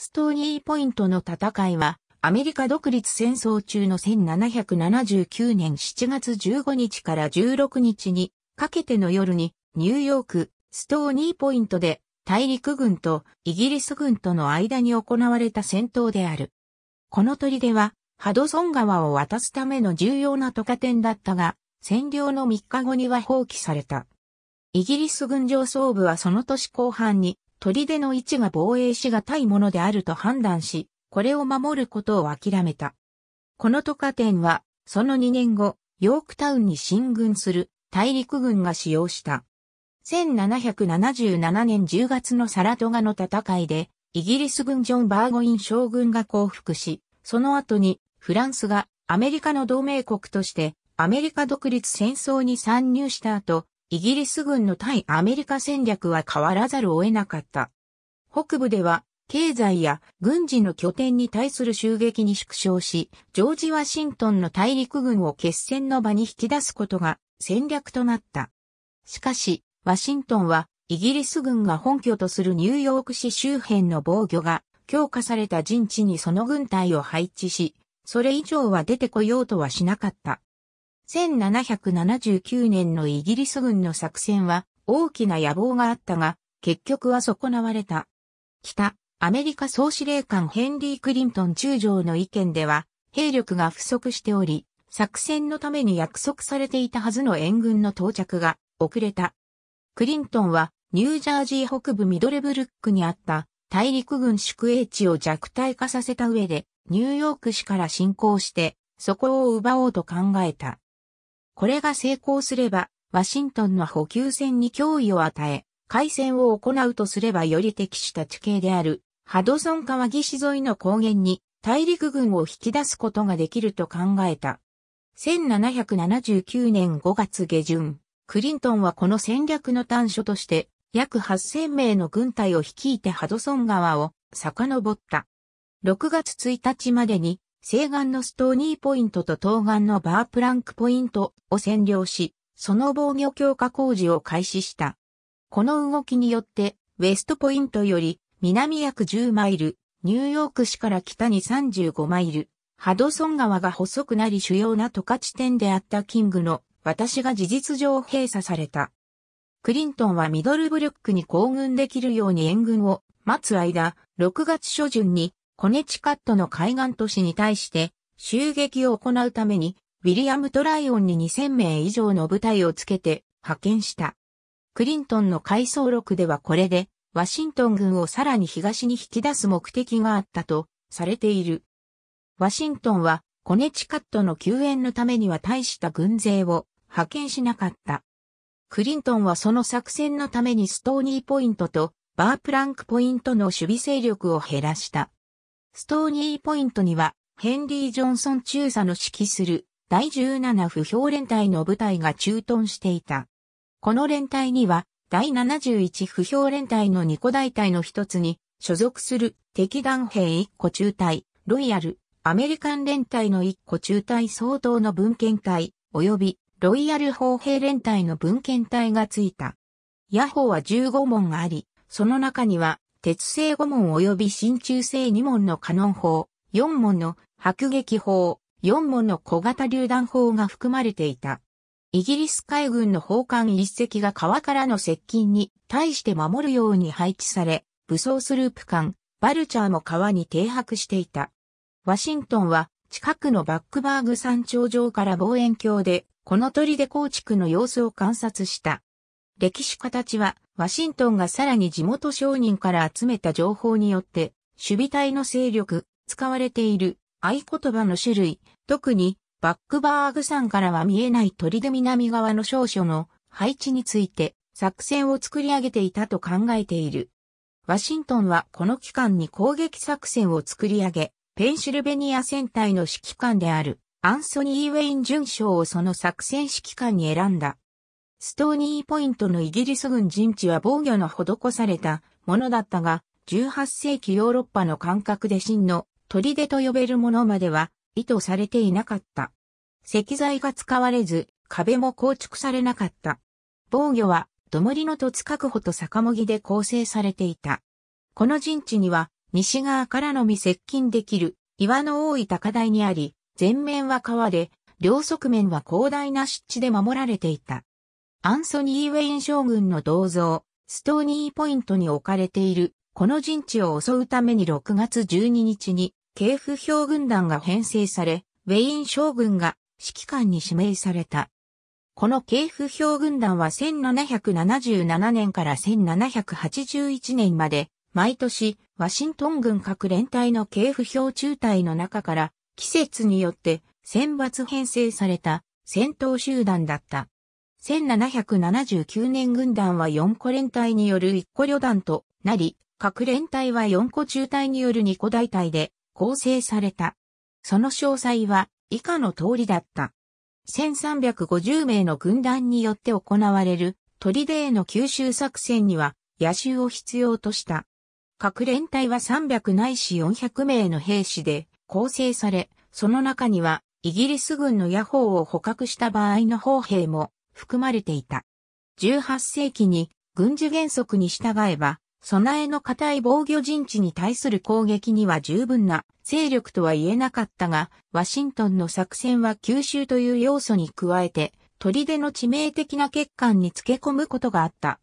ストーニーポイントの戦いは、アメリカ独立戦争中の1779年7月15日から16日にかけての夜にニューヨーク、ストーニーポイントで大陸軍とイギリス軍との間に行われた戦闘である。この砦はハドソン川を渡すための重要な渡過点だったが、占領の3日後には放棄された。イギリス軍上層部はその年後半に砦の位置が防衛しがたいものであると判断し、これを守ることを諦めた。この渡河店は、その2年後、ヨークタウンに進軍する大陸軍が使用した。1777年10月のサラトガの戦いで、イギリス軍ジョン・バーゴイン将軍が降伏し、その後にフランスがアメリカの同盟国としてアメリカ独立戦争に参入した後、イギリス軍の対アメリカ戦略は変わらざるを得なかった。北部では、経済や軍事の拠点に対する襲撃に縮小し、ジョージ・ワシントンの大陸軍を決戦の場に引き出すことが戦略となった。しかし、ワシントンは、イギリス軍が本拠とするニューヨーク市周辺の防御が強化された陣地にその軍隊を配置し、それ以上は出てこようとはしなかった。1779年のイギリス軍の作戦は大きな野望があったが、結局は損なわれた。北、アメリカ総司令官ヘンリー・クリントン中将の意見では、兵力が不足しており、作戦のために約束されていたはずの援軍の到着が遅れた。クリントンはニュージャージー北部ミドレブルックにあった大陸軍宿営地を弱体化させた上でニューヨーク市から侵攻してそこを奪おうと考えた。これが成功すれば、ワシントンの補給船に脅威を与え、海戦を行うとすればより適した地形である、ハドソン川岸沿いの高原に大陸軍を引き出すことができると考えた。1779年5月下旬、クリントンはこの戦略の短所として、約8000名の軍隊を率いてハドソン川を遡った。6月1日までに西岸のストーニーポイントと東岸のバープランクポイントを占領し、その防御強化工事を開始した。この動きによって、ウェストポイントより南約10マイル、ニューヨーク市から北に35マイル、ハドソン川が細くなり主要な都下地点であったキングの私が事実上閉鎖された。クリントンはミドルブルックに行軍できるように援軍を待つ間、6月初旬にコネチカットの海岸都市に対して襲撃を行うために、ウィリアム・トライオンに2000名以上の部隊をつけて派遣した。クリントンの回想録ではこれで、ワシントン軍をさらに東に引き出す目的があったとされている。ワシントンはコネチカットの救援のためには大した軍勢を派遣しなかった。クリントンはその作戦のためにストーニーポイントとバープランクポイントの守備勢力を減らした。ストーニーポイントには、ヘンリー・ジョンソン中佐の指揮する第17不評連隊の部隊が駐屯していた。この連隊には、第71不評連隊の2個大隊の一つに、所属する敵弾兵1個中隊、ロイヤル、アメリカン連隊の1個中隊相当の文献隊、及びロイヤル砲兵連隊の文献隊がついた。野ーは15門があり、その中には鉄製5門及び真鍮製2門のカノン砲、4門の迫撃砲、4門の小型榴弾砲が含まれていた。イギリス海軍の砲艦一隻が川からの接近に対して守るように配置され、武装スループ艦、バルチャーも川に停泊していた。ワシントンは近くのバックバーグ山頂上から望遠鏡でこの砦構築の様子を観察した。歴史形は、ワシントンがさらに地元商人から集めた情報によって、守備隊の勢力、使われている合言葉の種類、特にバックバーグ山からは見えない鳥で南側の少所の配置について作戦を作り上げていたと考えている。ワシントンはこの期間に攻撃作戦を作り上げ、ペンシルベニア戦隊の指揮官であるアンソニー・ウェイン巡将をその作戦指揮官に選んだ。ストーニーポイントのイギリス軍陣地は防御の施されたものだったが、18世紀ヨーロッパの感覚で真の砦と呼べるものまでは意図されていなかった。石材が使われず、壁も構築されなかった。防御は土盛の土地確保と坂もぎで構成されていた。この陣地には西側からのみ接近できる岩の多い高台にあり、前面は川で、両側面は広大な湿地で守られていた。アンソニー・ウェイン将軍の銅像、ストーニーポイントに置かれている、この陣地を襲うために6月12日に、系譜兵軍団が編成され、ウェイン将軍が指揮官に指名された。この系譜兵軍団は1777年から1781年まで、毎年、ワシントン軍各連隊の系譜兵中隊の中から、季節によって選抜編成された戦闘集団だった。1779年軍団は4個連隊による1個旅団となり、各連隊は4個中隊による2個大隊で構成された。その詳細は以下の通りだった。1350名の軍団によって行われる砦への吸収作戦には野襲を必要とした。各連隊は300ないし400名の兵士で構成され、その中にはイギリス軍の野砲を捕獲した場合の砲兵も含まれていた。18世紀に軍事原則に従えば、備えの固い防御陣地に対する攻撃には十分な勢力とは言えなかったが、ワシントンの作戦は吸収という要素に加えて、砦の致命的な欠陥につけ込むことがあった。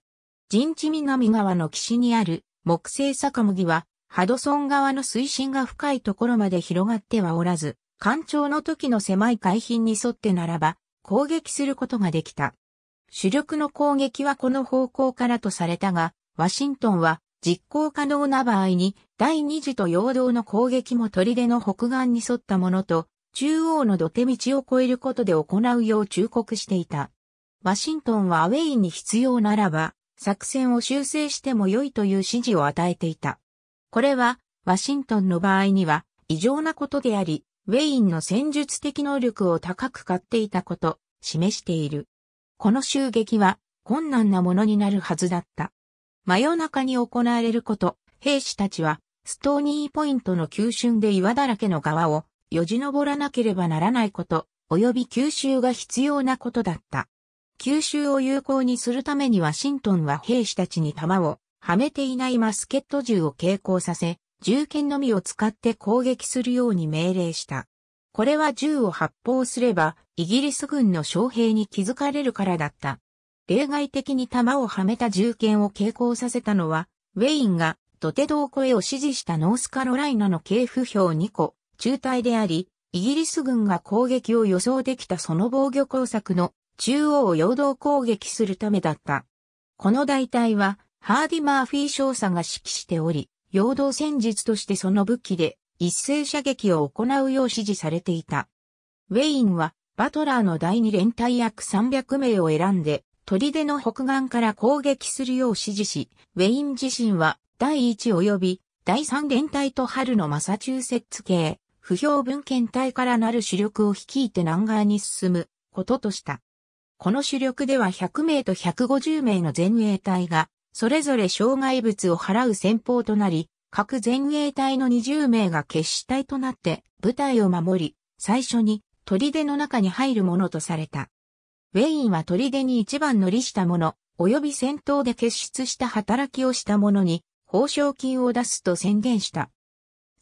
陣地南側の岸にある木製酒麦は、ハドソン側の水深が深いところまで広がってはおらず、干潮の時の狭い海浜に沿ってならば、攻撃することができた。主力の攻撃はこの方向からとされたが、ワシントンは実行可能な場合に第二次と陽動の攻撃も砦の北岸に沿ったものと中央の土手道を越えることで行うよう忠告していた。ワシントンはアウェイに必要ならば作戦を修正しても良いという指示を与えていた。これはワシントンの場合には異常なことであり、ウェインの戦術的能力を高く買っていたこと、示している。この襲撃は困難なものになるはずだった。真夜中に行われること、兵士たちは、ストーニーポイントの急峻で岩だらけの川を、よじ登らなければならないこと、及び吸収が必要なことだった。吸収を有効にするためにワシントンは兵士たちに弾を、はめていないマスケット銃を携行させ、銃剣のみを使って攻撃するように命令した。これは銃を発砲すれば、イギリス軍の将兵に気づかれるからだった。例外的に弾をはめた銃剣を携行させたのは、ウェインが土手道越えを指示したノースカロライナの警府表2個、中隊であり、イギリス軍が攻撃を予想できたその防御工作の中央を陽動攻撃するためだった。この大隊は、ハーディ・マーフィー少佐が指揮しており、陽動戦術としてその武器で一斉射撃を行うよう指示されていた。ウェインはバトラーの第二連隊約300名を選んで、砦の北岸から攻撃するよう指示し、ウェイン自身は第一及び第三連隊と春のマサチューセッツ系、不評文献隊からなる主力を率いて南側に進むこととした。この主力では100名と150名の前衛隊が、それぞれ障害物を払う戦法となり、各前衛隊の20名が決死隊となって部隊を守り、最初に砦の中に入るものとされた。ウェインは砦に一番乗りした者、及び戦闘で結出した働きをした者に、報奨金を出すと宣言した。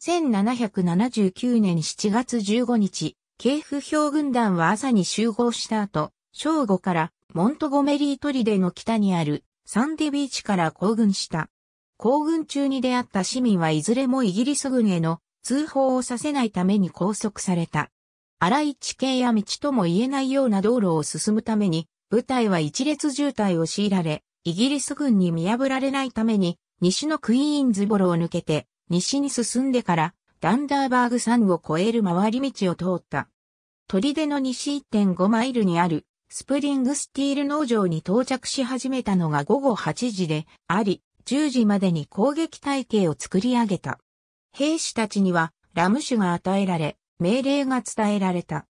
1779年7月15日、警府兵軍団は朝に集合した後、正午からモントゴメリー砦の北にあるサンディビーチから行軍した。行軍中に出会った市民はいずれもイギリス軍への通報をさせないために拘束された。荒い地形や道とも言えないような道路を進むために、部隊は一列渋滞を強いられ、イギリス軍に見破られないために、西のクイーンズボロを抜けて、西に進んでから、ダンダーバーグ山を越える回り道を通った。砦の西1.5マイルにある、スプリングスティール農場に到着し始めたのが午後8時であり、10時までに攻撃体系を作り上げた。兵士たちにはラム酒が与えられ、命令が伝えられた。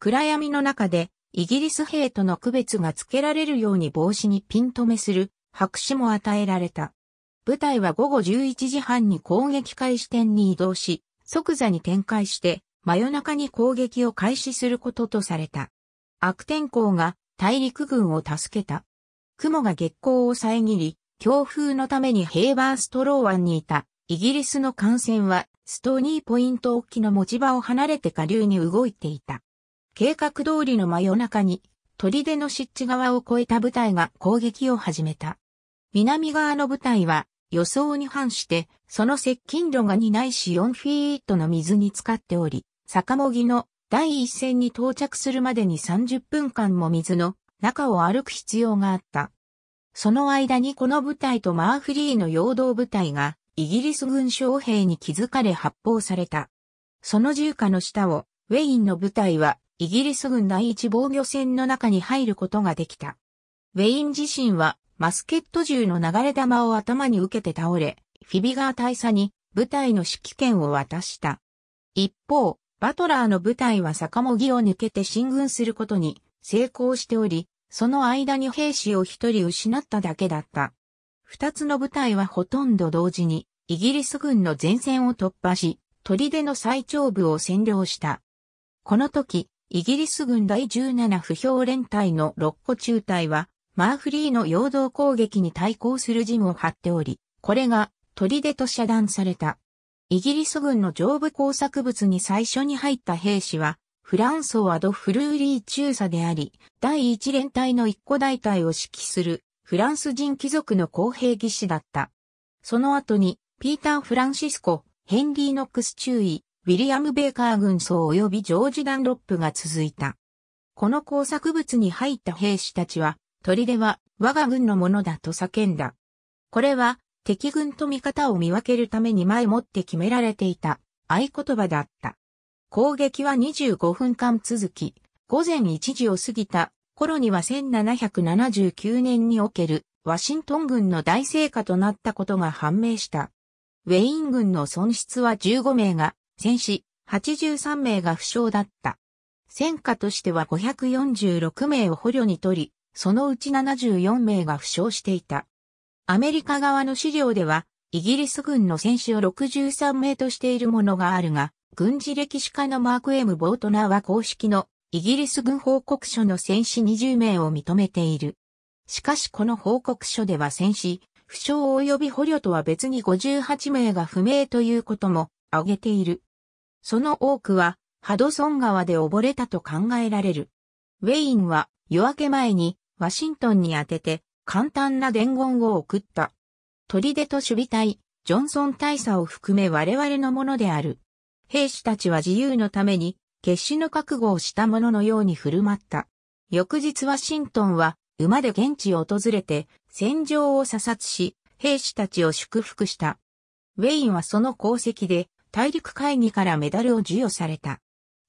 暗闇の中でイギリス兵との区別がつけられるように帽子にピン止めする白紙も与えられた。部隊は午後11時半に攻撃開始点に移動し、即座に展開して真夜中に攻撃を開始することとされた。悪天候が大陸軍を助けた。雲が月光を遮り、強風のためにヘイバーストロー湾にいたイギリスの艦船はストーニーポイント沖の持ち場を離れて下流に動いていた。計画通りの真夜中に砦の湿地側を越えた部隊が攻撃を始めた。南側の部隊は予想に反してその接近路が2ないし4フィートの水に浸かっており、坂もぎの第一線に到着するまでに30分間も水の中を歩く必要があった。その間にこの部隊とマーフリーの陽動部隊が、イギリス軍将兵に気づかれ発砲された。その銃火の下を、ウェインの部隊は、イギリス軍第一防御線の中に入ることができた。ウェイン自身は、マスケット銃の流れ弾を頭に受けて倒れ、フィビガー大佐に部隊の指揮権を渡した。一方、バトラーの部隊は坂もぎを抜けて進軍することに成功しており、その間に兵士を一人失っただけだった。二つの部隊はほとんど同時に、イギリス軍の前線を突破し、砦の最長部を占領した。この時、イギリス軍第17不評連隊の六個中隊は、マーフリーの陽動攻撃に対抗するジムを張っており、これが砦と遮断された。イギリス軍の上部工作物に最初に入った兵士は、フランソワ・ド・フルーリー中佐であり、第一連隊の一個大隊を指揮するフランス人貴族の公平義士だった。その後に、ピーター・フランシスコ、ヘンリー・ノックス中尉、ウィリアム・ベーカー軍曹及びジョージ・ダンロップが続いた。この工作物に入った兵士たちは、砦は我が軍のものだと叫んだ。これは敵軍と味方を見分けるために前もって決められていた合言葉だった。攻撃は25分間続き、午前1時を過ぎた頃には1779年におけるワシントン軍の大成果となったことが判明した。ウェイン軍の損失は15名が戦死、83名が負傷だった。戦果としては546名を捕虜に取り、そのうち74名が負傷していた。アメリカ側の資料では、イギリス軍の戦死を63名としているものがあるが、軍事歴史家のマーク・エム・ボートナーは公式のイギリス軍報告書の戦死20名を認めている。しかしこの報告書では戦死、負傷及び捕虜とは別に58名が不明ということも挙げている。その多くはハドソン川で溺れたと考えられる。ウェインは夜明け前にワシントンに当てて簡単な伝言を送った。砦と守備隊、ジョンソン大佐を含め我々のものである。兵士たちは自由のために、決死の覚悟をしたもののように振る舞った。翌日ワシントンは、馬で現地を訪れて、戦場を査察し、兵士たちを祝福した。ウェインはその功績で、大陸会議からメダルを授与された。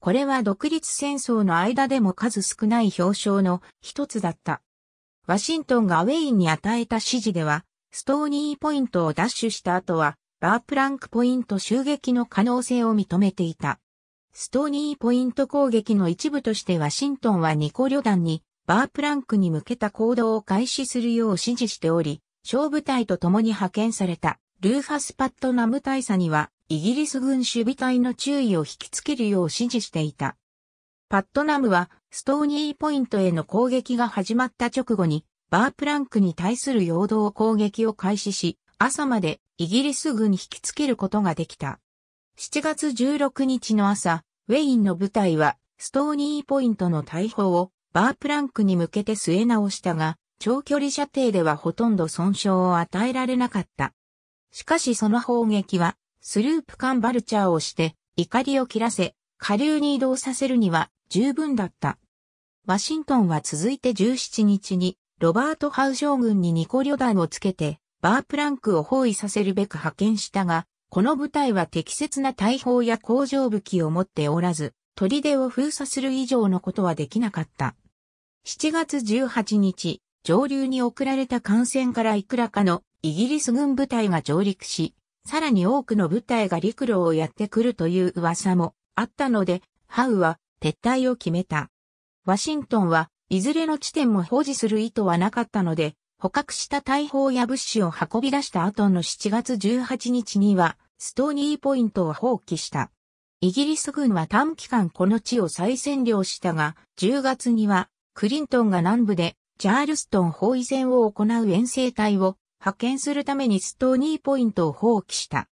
これは独立戦争の間でも数少ない表彰の一つだった。ワシントンがウェインに与えた指示では、ストーニーポイントを奪取した後は、バープランクポイント襲撃の可能性を認めていた。ストーニーポイント攻撃の一部としてワシントンはニコ旅団にバープランクに向けた行動を開始するよう指示しており、小部隊と共に派遣されたルーファス・パットナム大佐にはイギリス軍守備隊の注意を引きつけるよう指示していた。パットナムはストーニーポイントへの攻撃が始まった直後にバープランクに対する陽動攻撃を開始し、朝までイギリス軍に引きつけることができた。7月16日の朝、ウェインの部隊はストーニーポイントの大砲をバープランクに向けて据え直したが、長距離射程ではほとんど損傷を与えられなかった。しかしその砲撃は、スループ艦バルチャーをして、怒りを切らせ、下流に移動させるには十分だった。ワシントンは続いて17日に、ロバート・ハウ将軍にニコ旅団をつけて、バープランクを包囲させるべく派遣したが、この部隊は適切な大砲や工場武器を持っておらず、砦を封鎖する以上のことはできなかった。7月18日、上流に送られた艦船からいくらかのイギリス軍部隊が上陸し、さらに多くの部隊が陸路をやってくるという噂もあったので、ハウは撤退を決めた。ワシントンはいずれの地点も保持する意図はなかったので、捕獲した大砲や物資を運び出した後の7月18日には、ストーニーポイントを放棄した。イギリス軍は短期間この地を再占領したが、10月には、クリントンが南部で、チャールストン包囲戦を行う遠征隊を派遣するためにストーニーポイントを放棄した。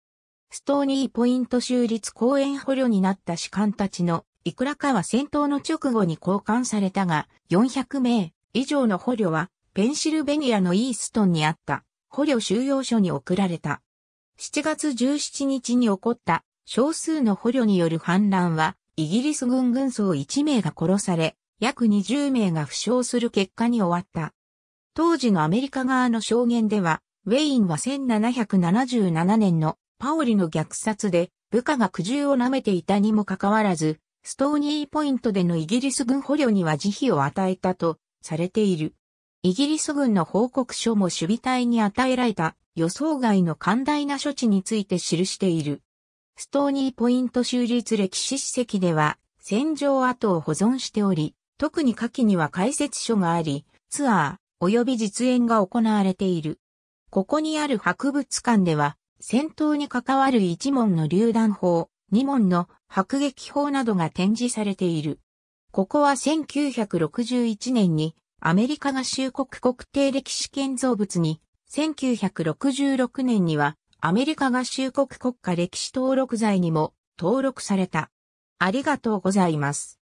ストーニーポイント州立公園捕虜になった士官たちのいくらかは戦闘の直後に交換されたが、400名以上の捕虜はペンシルベニアのイーストンにあった捕虜収容所に送られた。7月17日に起こった少数の捕虜による反乱は、イギリス軍軍曹1名が殺され、約20名が負傷する結果に終わった。当時のアメリカ側の証言では、ウェインは1777年のパオリの虐殺で部下が苦渋を舐めていたにもかかわらず、ストーニーポイントでのイギリス軍捕虜には慈悲を与えたとされている。イギリス軍の報告書も守備隊に与えられた予想外の寛大な処置について記している。ストーニーポイント州立歴史史跡では戦場跡を保存しており、特に下記には解説書があり、ツアー及び実演が行われている。ここにある博物館では、戦闘に関わる一門の榴弾砲、二門の迫撃砲などが展示されている。ここは1961年にアメリカ合衆国国定歴史建造物に、1966年には、アメリカ合衆国国家歴史登録罪にも登録された。ありがとうございます。